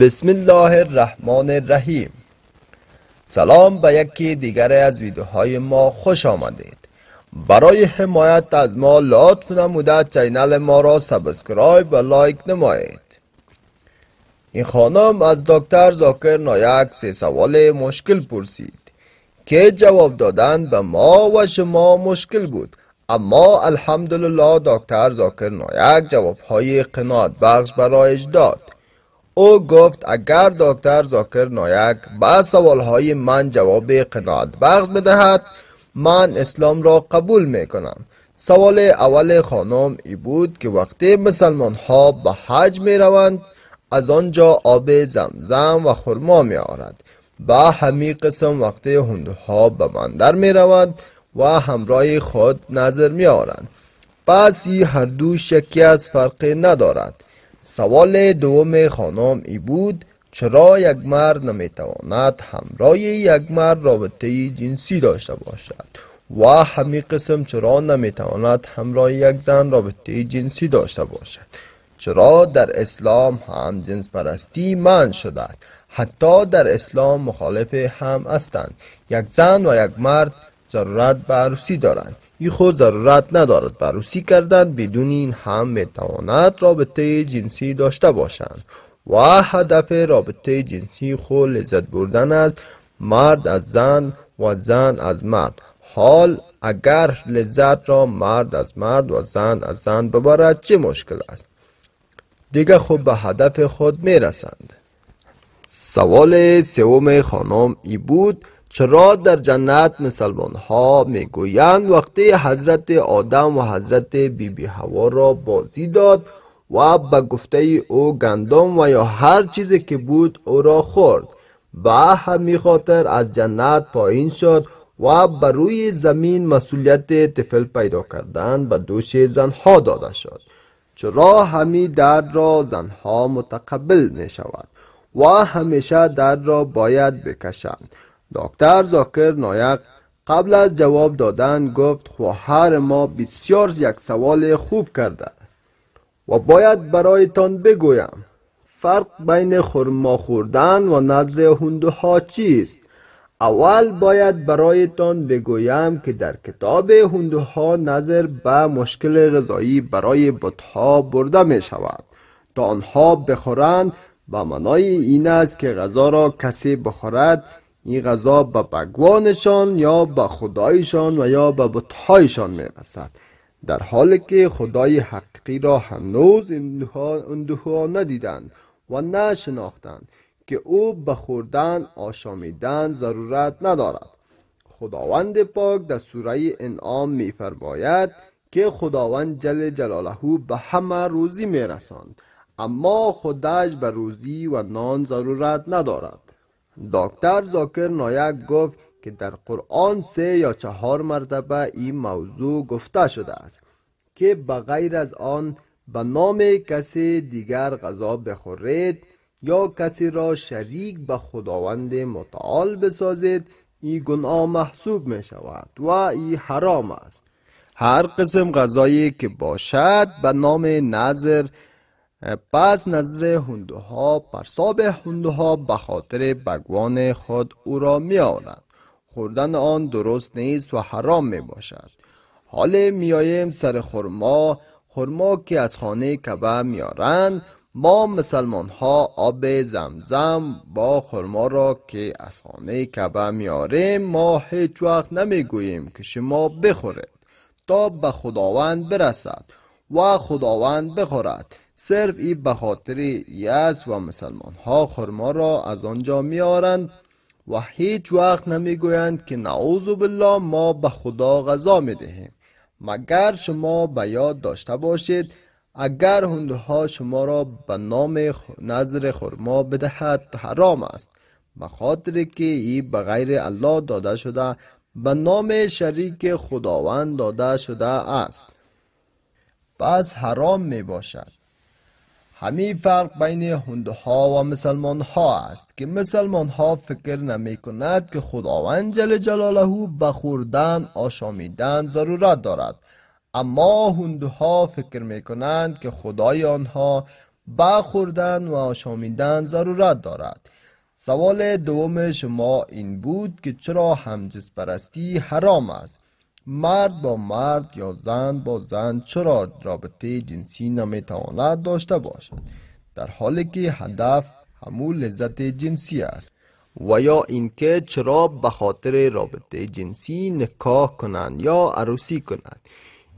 بسم الله الرحمن الرحیم سلام به یکی دیگر از ویدیوهای ما خوش آمدید برای حمایت از ما لطف نموده چینل ما را سبسکرایب و لایک نمایید این خانم از دکتر زاکر نایک سه سوال مشکل پرسید که جواب دادن به ما و شما مشکل بود اما الحمدلله دکتر زاکر نایک جوابهای قناعت بخش برایش داد او گفت اگر دکتر زاکر نایک به سوالهای من جواب قناعت بخش بدهد من اسلام را قبول می کنم سوال اول خانم ای بود که وقتی مسلمان ها به حج می روند از آنجا آب زمزم و خرما می آرد با همی قسم وقتی هندوها به مندر می روند و همراه خود نظر می آرند پس ای هر دو شکی از فرقی ندارد سوال دوم خانم ای بود چرا یک مرد نمیتواند همراه یک مرد رابطه جنسی داشته باشد و همین قسم چرا نمیتواند همراه یک زن رابطه جنسی داشته باشد چرا در اسلام هم جنس پرستی من شده حتی در اسلام مخالف هم هستند یک زن و یک مرد ضرورت به عروسی دارند ای خود ضرورت ندارد بروسی کردن بدون این هم میتواند رابطه جنسی داشته باشند و هدف رابطه جنسی خود لذت بردن است مرد از زن و زن از مرد حال اگر لذت را مرد از مرد و زن از زن ببرد چه مشکل است دیگه خوب به هدف خود میرسند سوال سوم خانم ای بود چرا در جنت مسلمان ها میگویند وقتی حضرت آدم و حضرت بی بی هوا را بازی داد و به گفته او گندم و یا هر چیزی که بود او را خورد به همی خاطر از جنت پایین شد و بر روی زمین مسئولیت طفل پیدا کردن به دوش زنها داده شد چرا همی در را زنها متقبل می شود و همیشه در را باید بکشند دکتر زاکر نایق قبل از جواب دادن گفت خواهر ما بسیار یک سوال خوب کرده و باید برایتان بگویم فرق بین خرما خوردن و نظر هندوها چیست اول باید برایتان بگویم که در کتاب هندوها نظر به مشکل غذایی برای بتها برده می شود تا آنها بخورند و معنای این است که غذا را کسی بخورد این غذا به بگوانشان یا به خدایشان و یا به بتهایشان میرسد در حالی که خدای حقیقی را هنوز اندوها ندیدند و نشناختند که او به خوردن آشامیدن ضرورت ندارد خداوند پاک در سوره انعام میفرماید که خداوند جل جلاله به همه روزی میرساند اما خودش به روزی و نان ضرورت ندارد دکتر زاکر نایک گفت که در قرآن سه یا چهار مرتبه این موضوع گفته شده است که به غیر از آن به نام کسی دیگر غذا بخورید یا کسی را شریک به خداوند متعال بسازید این گناه محسوب می شود و این حرام است هر قسم غذایی که باشد به نام نظر پس نظر هندوها بر ساب هندوها به خاطر بگوان خود او را می خوردن آن درست نیست و حرام می باشد حال میاییم سر خرما خرما که از خانه کبه میارند ما مسلمان ها آب زمزم با خرما را که از خانه کبه میاریم ما هیچ وقت نمیگوییم که شما بخورید تا به خداوند برسد و خداوند بخورد صرف ای به خاطر یس و مسلمان ها خرما را از آنجا میارند و هیچ وقت نمیگویند که نعوذ بالله ما به خدا غذا میدهیم مگر شما به یاد داشته باشید اگر هندوها شما را به نام نظر خرما بدهد حرام است به خاطر که ای به غیر الله داده شده به نام شریک خداوند داده شده است پس حرام می باشد همین فرق بین هندوها و مسلمانها ها است که مسلمانها ها فکر نمی کند که خداوند جل جلاله بخوردن خوردن آشامیدن ضرورت دارد اما هندوها فکر می کنند که خدای آنها بخوردن و آشامیدن ضرورت دارد سوال دوم شما این بود که چرا همجز پرستی حرام است مرد با مرد یا زن با زن چرا رابطه جنسی نمیتواند داشته باشد در حالی که هدف همون لذت جنسی است و یا اینکه چرا به خاطر رابطه جنسی نکاح کنند یا عروسی کنند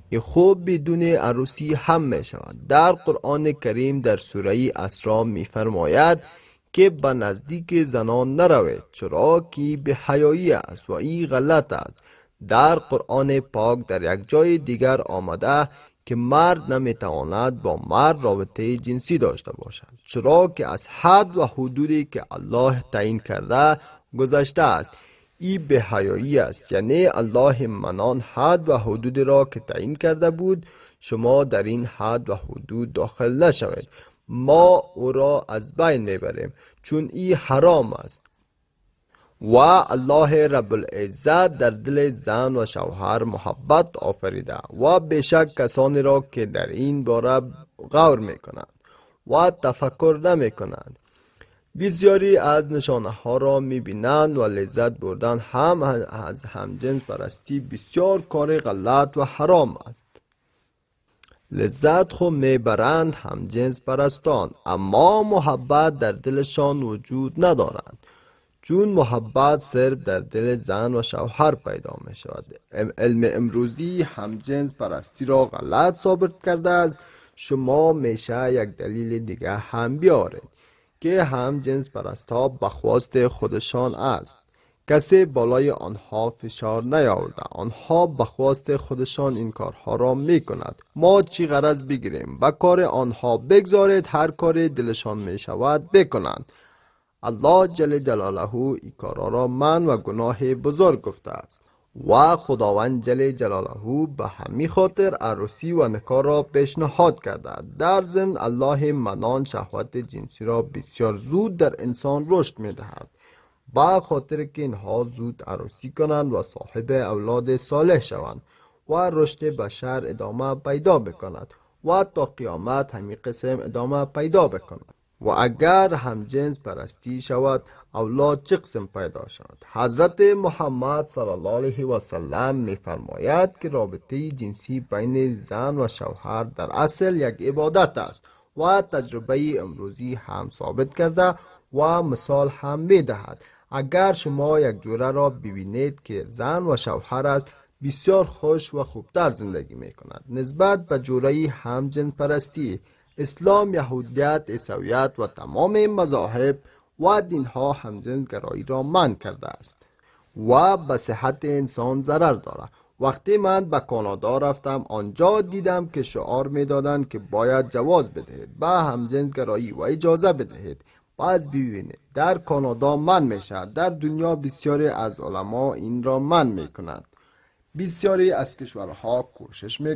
این خوب بدون عروسی هم می شود در قرآن کریم در سوره اسراء می فرماید که به نزدیک زنان نروید چرا که به حیایی است و این غلط است در قرآن پاک در یک جای دیگر آمده که مرد نمی نمیتواند با مرد رابطه جنسی داشته باشد چرا که از حد و حدودی که الله تعیین کرده گذشته است ای به حیایی است یعنی الله منان حد و حدودی را که تعیین کرده بود شما در این حد و حدود داخل نشوید ما او را از بین میبریم چون ای حرام است و الله رب العزت در دل زن و شوهر محبت آفریده و بشک کسانی را که در این باره غور می و تفکر نمی کنند از نشانه ها را می و لذت بردن هم از همجنس پرستی بسیار کار غلط و حرام است لذت خو میبرند همجنس پرستان اما محبت در دلشان وجود ندارند چون محبت صرف در دل زن و شوهر پیدا می شود علم امروزی همجنس پرستی را غلط ثابت کرده است شما میشه یک دلیل دیگه هم بیارید که همجنس پرستا به خواست خودشان است کسی بالای آنها فشار نیاورده آنها بخواست خودشان این کارها را می کند ما چی غرض بگیریم و کار آنها بگذارید هر کاری دلشان می شود بکنند الله جل جلاله این کارا را من و گناه بزرگ گفته است و خداوند جل جلاله به همی خاطر عروسی و نکار را پیشنهاد کرده در ضمن الله منان شهوت جنسی را بسیار زود در انسان رشد می دهد با خاطر که اینها زود عروسی کنند و صاحب اولاد صالح شوند و رشد بشر ادامه پیدا بکند و تا قیامت همین قسم ادامه پیدا بکند و اگر همجنس پرستی شود اولاد چه قسم پیدا شود حضرت محمد صلی الله علیه و سلم می فرماید که رابطه جنسی بین زن و شوهر در اصل یک عبادت است و تجربه امروزی هم ثابت کرده و مثال هم می دهد اگر شما یک جوره را ببینید که زن و شوهر است بسیار خوش و خوبتر زندگی می کند نسبت به جوره همجن پرستی اسلام، یهودیت، عیسویت و تمام مذاهب و دینها همجنسگرایی را منع کرده است و به صحت انسان ضرر دارد وقتی من به کانادا رفتم آنجا دیدم که شعار میدادند که باید جواز بدهید به همجنسگرایی و اجازه بدهید باز ببینید در کانادا من می در دنیا بسیاری از علما این را من می کند بسیاری از کشورها کوشش می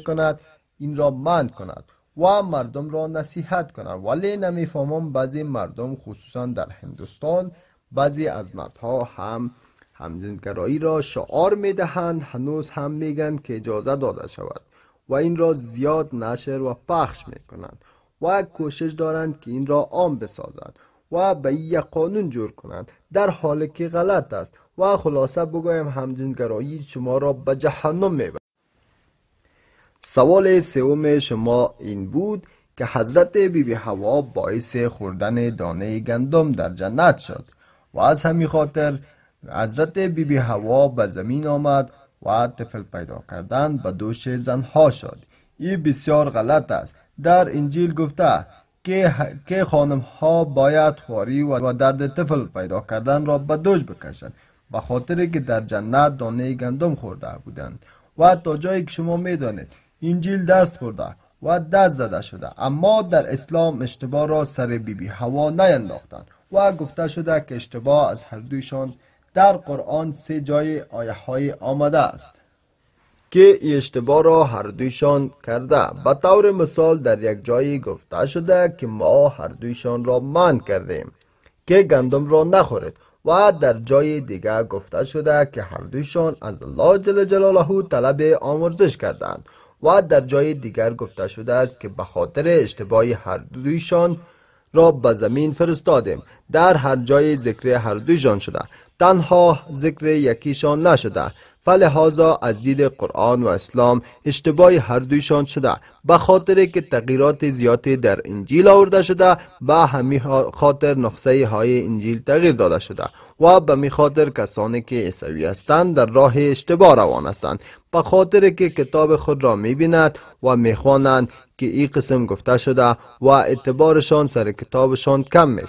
این را من کند و مردم را نصیحت کنند ولی نمیفهمم بعضی مردم خصوصا در هندوستان بعضی از مردها هم همزندگرایی را شعار میدهند هنوز هم میگن که اجازه داده شود و این را زیاد نشر و پخش میکنند و کوشش دارند که این را عام بسازند و به یک قانون جور کنند در حالی که غلط است و خلاصه بگویم همجنگرایی شما را به جهنم میبرد سوال سوم شما این بود که حضرت بیبی بی هوا باعث خوردن دانه گندم در جنت شد و از همین خاطر حضرت بیبی بی هوا به زمین آمد و طفل پیدا کردن به دوش زنها شد این بسیار غلط است در انجیل گفته که که خانم ها باید خواری و درد طفل پیدا کردن را به دوش بکشند به خاطر که در جنت دانه گندم خورده بودند و تا جایی که شما میدانید انجیل دست برده و دست زده شده اما در اسلام اشتباه را سر بیبی بی هوا نینداختند و گفته شده که اشتباه از هر دویشان در قرآن سه جای آیه های آمده است که اشتباه را هر دویشان کرده به طور مثال در یک جایی گفته شده که ما هر دویشان را من کردیم که گندم را نخورید و در جای دیگر گفته شده که هر دویشان از الله جل جلاله طلب آمرزش کردند و در جای دیگر گفته شده است که به خاطر اشتباهی هر دویشان را به زمین فرستادیم در هر جای ذکر هر دویشان شده تنها ذکر یکیشان نشده فلهذا از دید قرآن و اسلام اشتباه هر دویشان شده به خاطر که تغییرات زیادی در انجیل آورده شده به همی خاطر نخصه های انجیل تغییر داده شده و به می خاطر کسانی که عیسوی هستند در راه اشتباه روان هستند به خاطر که کتاب خود را می بیند و می خوانند که این قسم گفته شده و اعتبارشان سر کتابشان کم می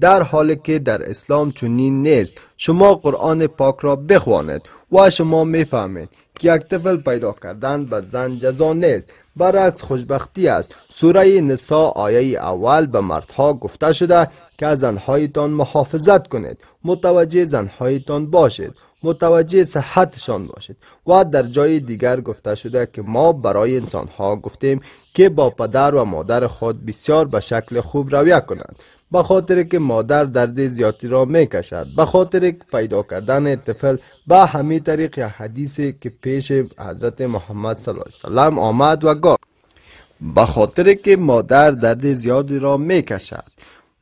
در حالی که در اسلام چنین نیست شما قرآن پاک را بخوانید و شما میفهمید که یک طفل پیدا کردن به زن جزا نیست برعکس خوشبختی است سوره نسا آیه اول به مردها گفته شده که از زنهایتان محافظت کنید متوجه زنهایتان باشید متوجه صحتشان باشید و در جای دیگر گفته شده که ما برای انسانها گفتیم که با پدر و مادر خود بسیار به شکل خوب رویه کنند به خاطر که مادر درد زیادی را میکشد به خاطر پیدا کردن طفل به همه طریق حدیثی که پیش حضرت محمد صلی الله علیه وسلم آمد و گفت به خاطر که مادر درد زیادی را میکشد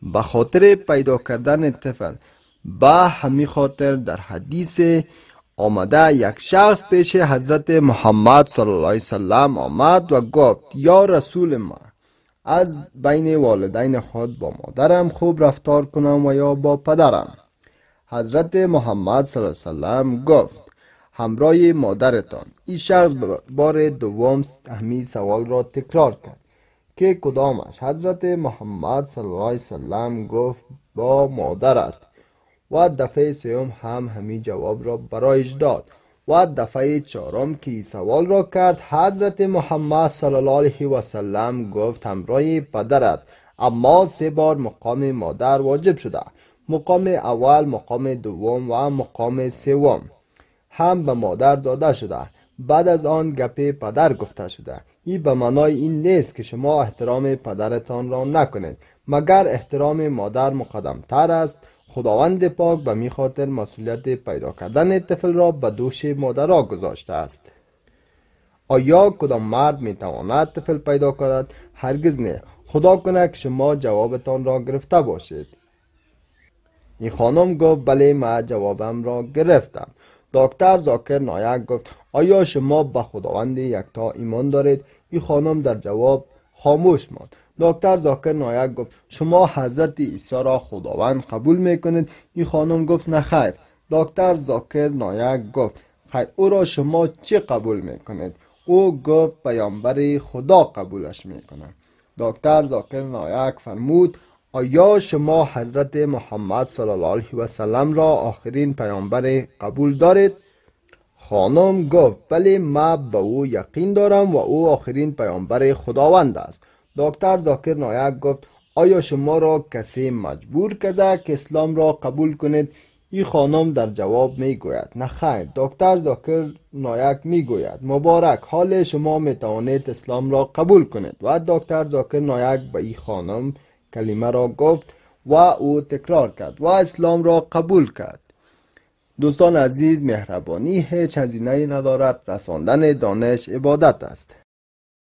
به خاطر پیدا کردن طفل به همین خاطر در حدیث آمده یک شخص پیش حضرت محمد صلی الله علیه وسلم آمد و گفت یا رسول ما از بین والدین خود با مادرم خوب رفتار کنم و یا با پدرم حضرت محمد صلی الله وسلم گفت همراه مادرتان این شخص بار دوم همین سوال را تکرار کرد که کدامش حضرت محمد صلی الله علیه وسلم گفت با مادرت و دفعه سوم هم همین جواب را برایش داد و دفعه چهارم که سوال را کرد حضرت محمد صلی الله علیه و سلم گفت همراه پدرت اما سه بار مقام مادر واجب شده مقام اول مقام دوم و مقام سوم هم به مادر داده شده بعد از آن گپ پدر گفته شده ای به معنای این نیست که شما احترام پدرتان را نکنید مگر احترام مادر مقدمتر است خداوند پاک به می خاطر مسئولیت پیدا کردن طفل را به دوش را گذاشته است آیا کدام مرد می تواند طفل پیدا کند هرگز نه خدا کنه که شما جوابتان را گرفته باشید این خانم گفت بله ما جوابم را گرفتم دکتر زاکر نایک گفت آیا شما به خداوند یکتا ایمان دارید این خانم در جواب خاموش ماند دکتر زاکر نایک گفت شما حضرت عیسی را خداوند قبول میکنید این خانم گفت نه خیر دکتر زاکر نایک گفت خیر او را شما چه قبول میکنید او گفت پیامبر خدا قبولش کند». دکتر زاکر نایک فرمود آیا شما حضرت محمد صلی الله علیه و سلم را آخرین پیامبر قبول دارید خانم گفت بله ما به او یقین دارم و او آخرین پیامبر خداوند است دکتر زاکر نایک گفت آیا شما را کسی مجبور کرده که اسلام را قبول کنید این خانم در جواب می گوید نه خیر دکتر زاکر نایک می گوید مبارک حال شما می توانید اسلام را قبول کنید و دکتر زاکر نایک به این خانم کلمه را گفت و او تکرار کرد و اسلام را قبول کرد دوستان عزیز مهربانی هیچ هزینه ندارد رساندن دانش عبادت است